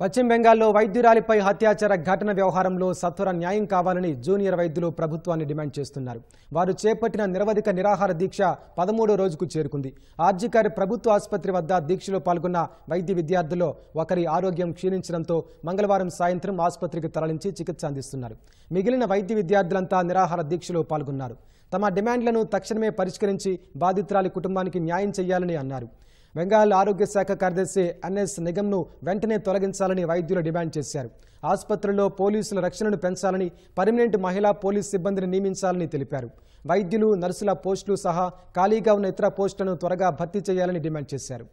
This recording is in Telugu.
పశ్చిమ బెంగాల్లో వైద్యురాలిపై హత్యాచార ఘటన వ్యవహారంలో సత్వర న్యాయం కావాలని జూనియర్ వైద్యులు ప్రభుత్వాన్ని డిమాండ్ చేస్తున్నారు వారు చేపట్టిన నిరవధిక నిరాహార దీక్ష పదమూడో రోజుకు చేరుకుంది ఆర్జికారి ప్రభుత్వ ఆసుపత్రి వద్ద దీక్షలో పాల్గొన్న వైద్య విద్యార్థుల్లో ఒకరి ఆరోగ్యం క్షీణించడంతో మంగళవారం సాయంత్రం ఆసుపత్రికి తరలించి చికిత్స అందిస్తున్నారు మిగిలిన వైద్య విద్యార్థులంతా నిరాహార దీక్షలో పాల్గొన్నారు తమ డిమాండ్లను తక్షణమే పరిష్కరించి బాధితురాలి కుటుంబానికి న్యాయం చేయాలని అన్నారు బెంగాల్ ఆరోగ్య శాఖ కార్యదర్శి ఎన్ఎస్ నిగమ్ను వెంటనే తొలగించాలని వైద్యులు డిమాండ్ చేశారు ఆసుపత్రుల్లో పోలీసుల రక్షణను పెంచాలని పర్మినెంట్ మహిళా పోలీస్ సిబ్బందిని నియమించాలని తెలిపారు వైద్యులు నర్సుల పోస్టులు సహా ఖాళీగా ఉన్న ఇతర పోస్టులను త్వరగా భర్తీ చేయాలని డిమాండ్ చేశారు